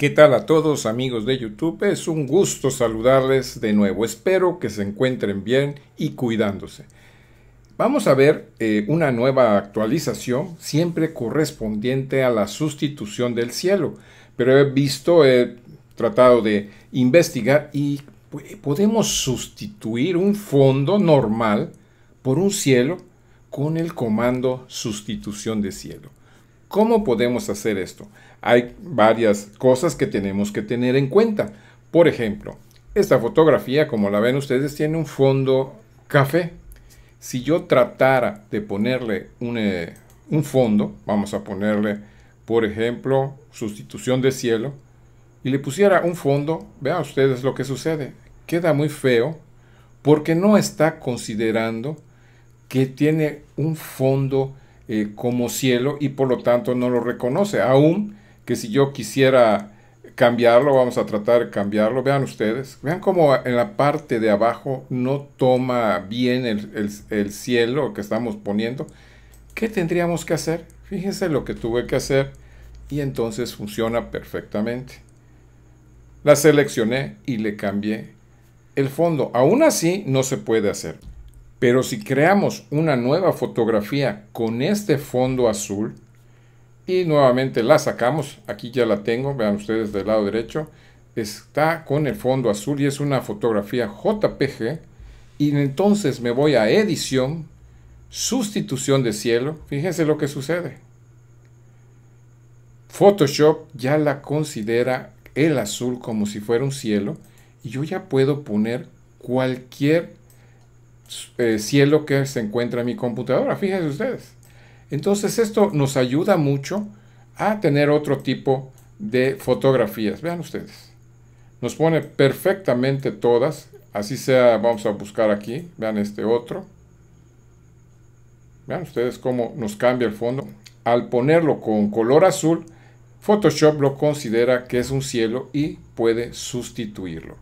¿Qué tal a todos amigos de YouTube? Es un gusto saludarles de nuevo. Espero que se encuentren bien y cuidándose. Vamos a ver eh, una nueva actualización, siempre correspondiente a la sustitución del cielo. Pero he visto, he tratado de investigar y podemos sustituir un fondo normal por un cielo con el comando sustitución de cielo. ¿Cómo podemos hacer esto? hay varias cosas que tenemos que tener en cuenta. Por ejemplo, esta fotografía, como la ven ustedes, tiene un fondo café. Si yo tratara de ponerle un, eh, fondo, vamos a ponerle, por ejemplo, sustitución de cielo, y le pusiera un fondo, vean ustedes lo que sucede. Queda muy feo porque no está considerando que tiene un fondo eh, como cielo y por lo tanto no lo reconoce. Aún que si yo quisiera cambiarlo, vamos a tratar de cambiarlo. Vean ustedes, vean cómo en la parte de abajo no toma bien el, el cielo que estamos poniendo. ¿Qué tendríamos que hacer? Fíjense lo que tuve que hacer y entonces funciona perfectamente. La seleccioné y le cambié el fondo. Aún así no se puede hacer. Pero si creamos una nueva fotografía con este fondo azul, y nuevamente la sacamos, aquí ya la tengo, vean ustedes del lado derecho, está con el fondo azul y es una fotografía JPG y entonces me voy a edición, sustitución de cielo, fíjense lo que sucede. Photoshop ya la considera el azul como si fuera un cielo y yo ya puedo poner cualquier eh, cielo que se encuentra en mi computadora, fíjense ustedes. Entonces esto nos ayuda mucho a tener otro tipo de fotografías. Vean ustedes. Nos pone perfectamente todas. Así sea, vamos a buscar aquí. Vean este otro. Vean ustedes cómo nos cambia el fondo. Al ponerlo con color azul, Photoshop lo considera que es un cielo y puede sustituirlo.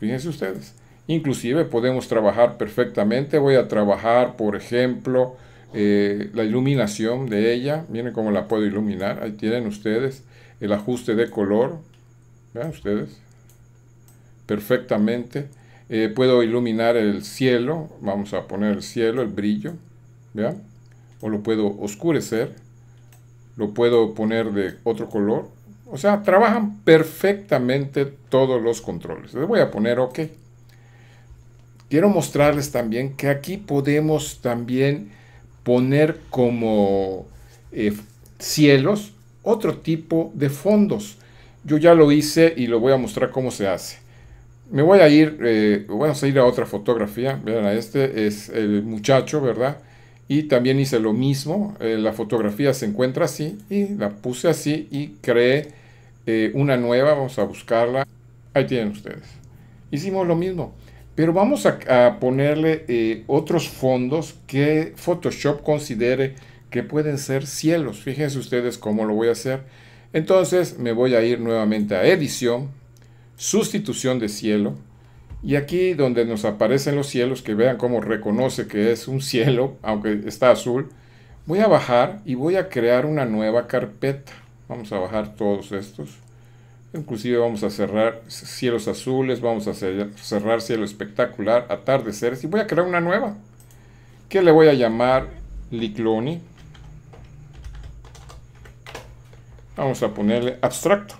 Fíjense ustedes. Inclusive podemos trabajar perfectamente. Voy a trabajar, por ejemplo, eh, la iluminación de ella, miren cómo la puedo iluminar, ahí tienen ustedes el ajuste de color, vean ustedes, perfectamente, eh, puedo iluminar el cielo, vamos a poner el cielo, el brillo, vean, o lo puedo oscurecer, lo puedo poner de otro color, o sea, trabajan perfectamente todos los controles. Les voy a poner OK. Quiero mostrarles también que aquí podemos también poner como eh, cielos otro tipo de fondos. Yo ya lo hice y lo voy a mostrar cómo se hace. Me voy a ir, eh, vamos a ir a otra fotografía. Vean, este es el muchacho, ¿verdad? Y también hice lo mismo. Eh, la fotografía se encuentra así y la puse así y creé una nueva. Vamos a buscarla. Ahí tienen ustedes. Hicimos lo mismo. Pero vamos a, ponerle eh, otros fondos que Photoshop considere que pueden ser cielos. Fíjense ustedes cómo lo voy a hacer. Entonces me voy a ir nuevamente a edición, sustitución de cielo. Y aquí donde nos aparecen los cielos, que vean cómo reconoce que es un cielo, aunque está azul, voy a bajar y voy a crear una nueva carpeta. Vamos a bajar todos estos. Inclusive vamos a cerrar cielos azules, vamos a cerrar cielo espectacular, atardeceres y voy a crear una nueva que le voy a llamar Licloni. Vamos a ponerle abstracto.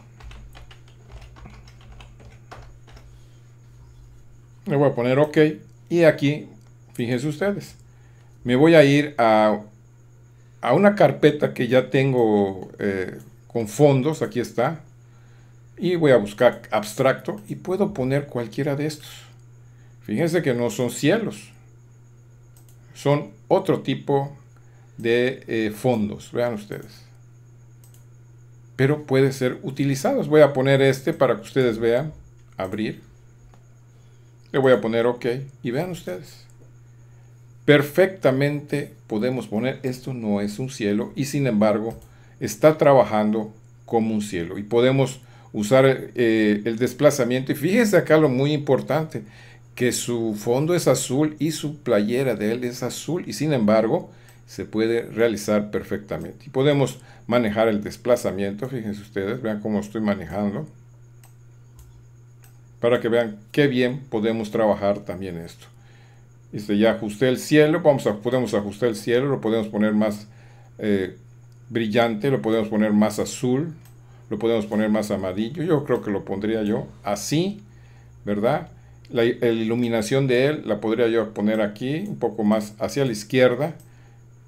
Le voy a poner OK y aquí, fíjense ustedes, me voy a ir a, a una carpeta que ya tengo eh, con fondos, aquí está, y voy a buscar abstracto y puedo poner cualquiera de estos. Fíjense que no son cielos. Son otro tipo de eh, fondos. Vean ustedes. Pero puede ser utilizados. Voy a poner este para que ustedes vean. Abrir. Le voy a poner OK. Y vean ustedes. Perfectamente podemos poner esto no es un cielo y sin embargo está trabajando como un cielo. Y podemos usar eh, el desplazamiento. Y fíjense acá lo muy importante, que su fondo es azul y su playera de él es azul y sin embargo se puede realizar perfectamente. Y podemos manejar el desplazamiento, fíjense ustedes, vean cómo estoy manejando. Para que vean qué bien podemos trabajar también esto. Este, ya ajusté el cielo, vamos a, podemos ajustar el cielo, lo podemos poner más eh, brillante, lo podemos poner más azul, lo podemos poner más amarillo, yo creo que lo pondría yo así, ¿verdad? La, iluminación de él la podría yo poner aquí, un poco más hacia la izquierda,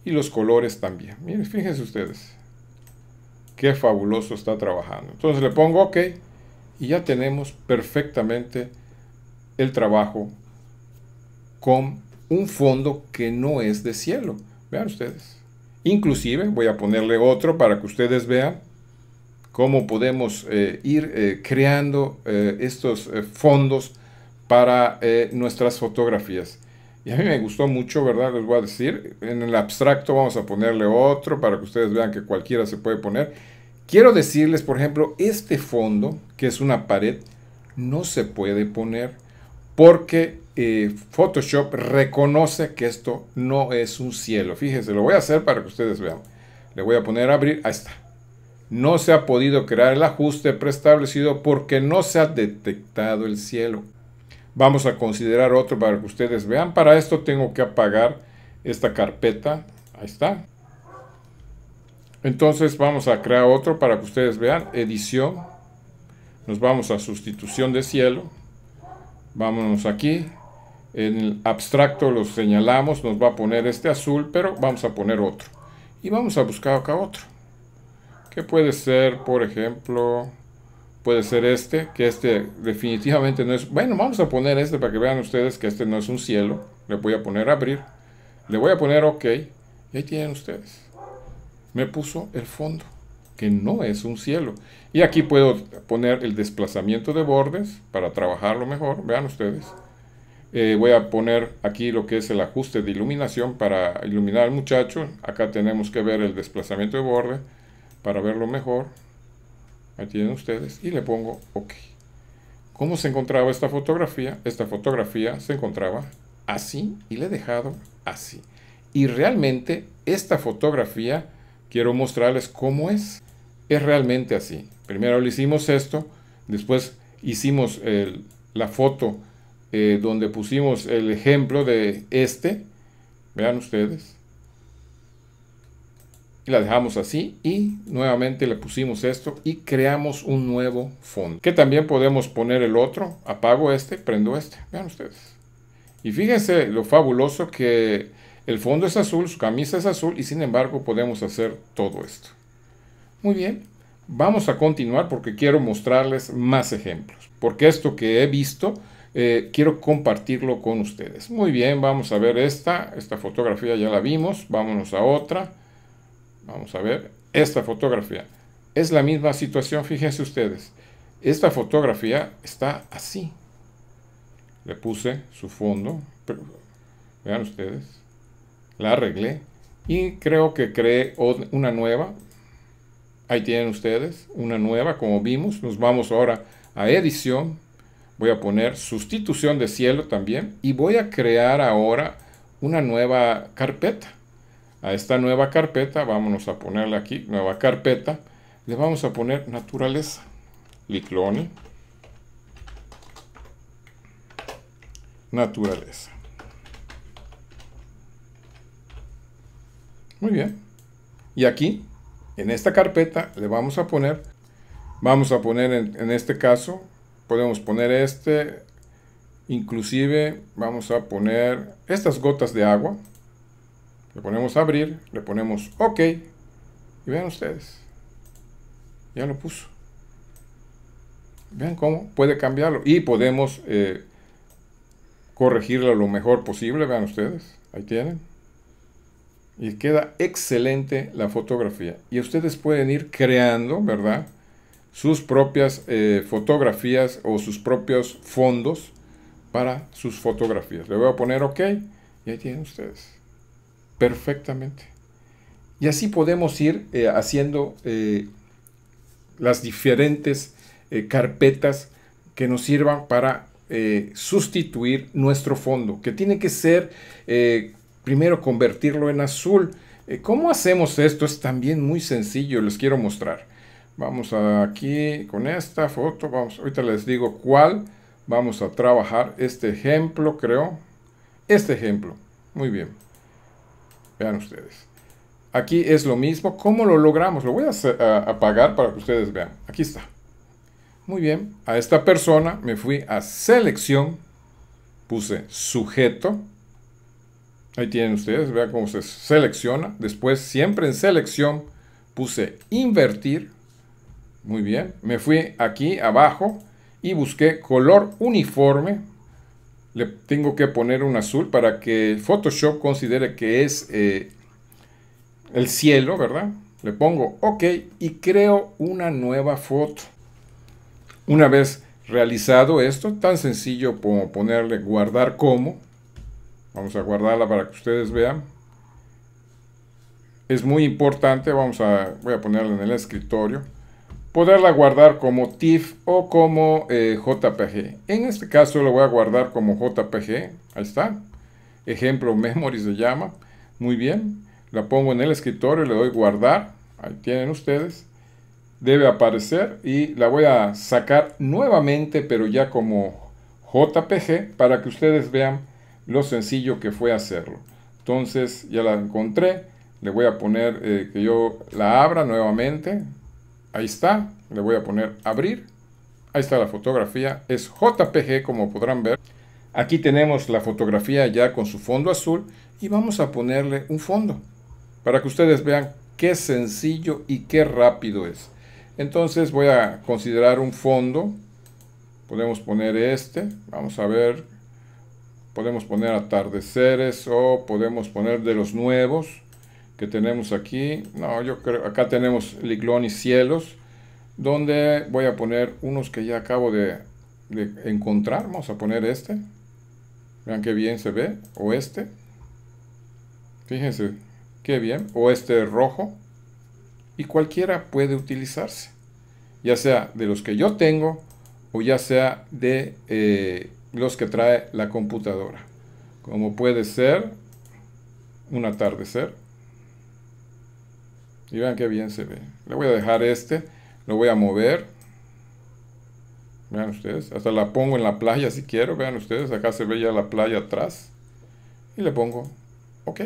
y los colores también. Miren, fíjense ustedes, qué fabuloso está trabajando. Entonces le pongo OK, y ya tenemos perfectamente el trabajo con un fondo que no es de cielo. Vean ustedes. Inclusive voy a ponerle otro para que ustedes vean cómo podemos eh, ir eh, creando eh, estos fondos para nuestras fotografías. Y a mí me gustó mucho, ¿verdad? Les voy a decir, en el abstracto vamos a ponerle otro para que ustedes vean que cualquiera se puede poner. Quiero decirles, por ejemplo, este fondo, que es una pared, no se puede poner porque Photoshop reconoce que esto no es un cielo. Fíjense, lo voy a hacer para que ustedes vean. Le voy a poner abrir, ahí está no se ha podido crear el ajuste preestablecido porque no se ha detectado el cielo. Vamos a considerar otro para que ustedes vean. Para esto tengo que apagar esta carpeta. Ahí está. Entonces vamos a crear otro para que ustedes vean. Edición. Nos vamos a sustitución de cielo. Vámonos aquí. En el abstracto lo señalamos. Nos va a poner este azul, pero vamos a poner otro. Y vamos a buscar acá otro que puede ser, por ejemplo, puede ser este, que este definitivamente no es... Bueno, vamos a poner este para que vean ustedes que este no es un cielo. Le voy a poner abrir. Le voy a poner OK. Y ahí tienen ustedes. Me puso el fondo, que no es un cielo. Y aquí puedo poner el desplazamiento de bordes para trabajarlo mejor. Vean ustedes. Eh, voy a poner aquí lo que es el ajuste de iluminación para iluminar al muchacho. Acá tenemos que ver el desplazamiento de borde para verlo mejor. Ahí tienen ustedes y le pongo OK. ¿Cómo se encontraba esta fotografía? Esta fotografía se encontraba así y le he dejado así. Y realmente esta fotografía quiero mostrarles cómo es. Es realmente así. Primero le hicimos esto, después hicimos la foto eh, donde pusimos el ejemplo de este. Vean ustedes la dejamos así y nuevamente le pusimos esto y creamos un nuevo fondo. Que también podemos poner el otro, apago este, prendo este, vean ustedes. Y fíjense lo fabuloso que el fondo es azul, su camisa es azul y sin embargo podemos hacer todo esto. Muy bien, vamos a continuar porque quiero mostrarles más ejemplos. Porque esto que he visto eh, quiero compartirlo con ustedes. Muy bien, vamos a ver esta, esta fotografía ya la vimos, vámonos a otra. Vamos a ver esta fotografía. Es la misma situación, fíjense ustedes. Esta fotografía está así. Le puse su fondo. Pero, vean ustedes. La arreglé. Y creo que creé una nueva. Ahí tienen ustedes. Una nueva, como vimos. Nos vamos ahora a edición. Voy a poner sustitución de cielo también. Y voy a crear ahora una nueva carpeta a esta nueva carpeta, vámonos a ponerle aquí, nueva carpeta, le vamos a poner naturaleza, liclone, naturaleza. Muy bien. Y aquí, en esta carpeta, le vamos a poner, vamos a poner en, en este caso, podemos poner este, inclusive vamos a poner estas gotas de agua, le ponemos abrir, le ponemos OK. Y vean ustedes. Ya lo puso. Vean cómo puede cambiarlo. Y podemos eh, corregirlo lo mejor posible. Vean ustedes. Ahí tienen. Y queda excelente la fotografía. Y ustedes pueden ir creando, ¿verdad? Sus propias eh, fotografías o sus propios fondos para sus fotografías. Le voy a poner OK. Y ahí tienen ustedes perfectamente. Y así podemos ir eh, haciendo eh, las diferentes eh, carpetas que nos sirvan para sustituir nuestro fondo, que tiene que ser primero convertirlo en azul. ¿Cómo hacemos esto? Es también muy sencillo, les quiero mostrar. Vamos aquí con esta foto, vamos, ahorita les digo cuál vamos a trabajar, este ejemplo creo, este ejemplo, muy bien. Vean ustedes. Aquí es lo mismo. ¿Cómo lo logramos? Lo voy a apagar para que ustedes vean. Aquí está. Muy bien. A esta persona me fui a selección. Puse sujeto. Ahí tienen ustedes. Vean cómo se selecciona. Después, siempre en selección, puse invertir. Muy bien. Me fui aquí abajo y busqué color uniforme le tengo que poner un azul para que Photoshop considere que es eh, el cielo, ¿verdad? Le pongo OK y creo una nueva foto. Una vez realizado esto, tan sencillo como ponerle guardar como. Vamos a guardarla para que ustedes vean. Es muy importante, vamos a, voy a ponerla en el escritorio poderla guardar como TIFF o como eh, JPG. En este caso lo voy a guardar como JPG, ahí está. Ejemplo, Memories se llama. Muy bien, la pongo en el escritorio, le doy guardar, ahí tienen ustedes. Debe aparecer y la voy a sacar nuevamente, pero ya como JPG, para que ustedes vean lo sencillo que fue hacerlo. Entonces ya la encontré, le voy a poner eh, que yo la abra nuevamente, Ahí está, le voy a poner abrir. Ahí está la fotografía, es JPG como podrán ver. Aquí tenemos la fotografía ya con su fondo azul y vamos a ponerle un fondo para que ustedes vean qué sencillo y qué rápido es. Entonces voy a considerar un fondo. Podemos poner este, vamos a ver. Podemos poner atardeceres o podemos poner de los nuevos que tenemos aquí. No, yo creo, acá tenemos Liglón y Cielos, donde voy a poner unos que ya acabo de, encontrar. Vamos a poner este. Vean qué bien se ve. O este. Fíjense, qué bien. O este rojo. Y cualquiera puede utilizarse. Ya sea de los que yo tengo o ya sea de eh, los que trae la computadora. Como puede ser un atardecer y vean qué bien se ve. Le voy a dejar este, lo voy a mover. Vean ustedes, hasta la pongo en la playa si quiero. Vean ustedes, acá se ve ya la playa atrás. Y le pongo OK.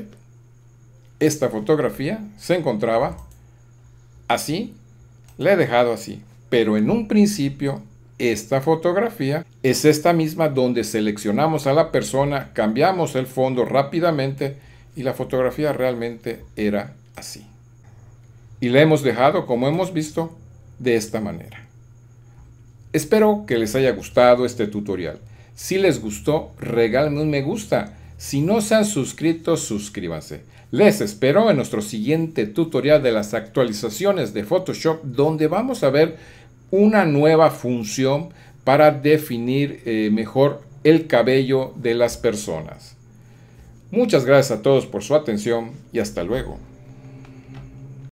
Esta fotografía se encontraba así. La he dejado así. Pero en un principio, esta fotografía es esta misma donde seleccionamos a la persona, cambiamos el fondo rápidamente y la fotografía realmente era así y la hemos dejado, como hemos visto, de esta manera. Espero que les haya gustado este tutorial. Si les gustó, regálenme un me gusta. Si no se han suscrito, suscríbanse. Les espero en nuestro siguiente tutorial de las actualizaciones de Photoshop, donde vamos a ver una nueva función para definir eh, mejor el cabello de las personas. Muchas gracias a todos por su atención y hasta luego.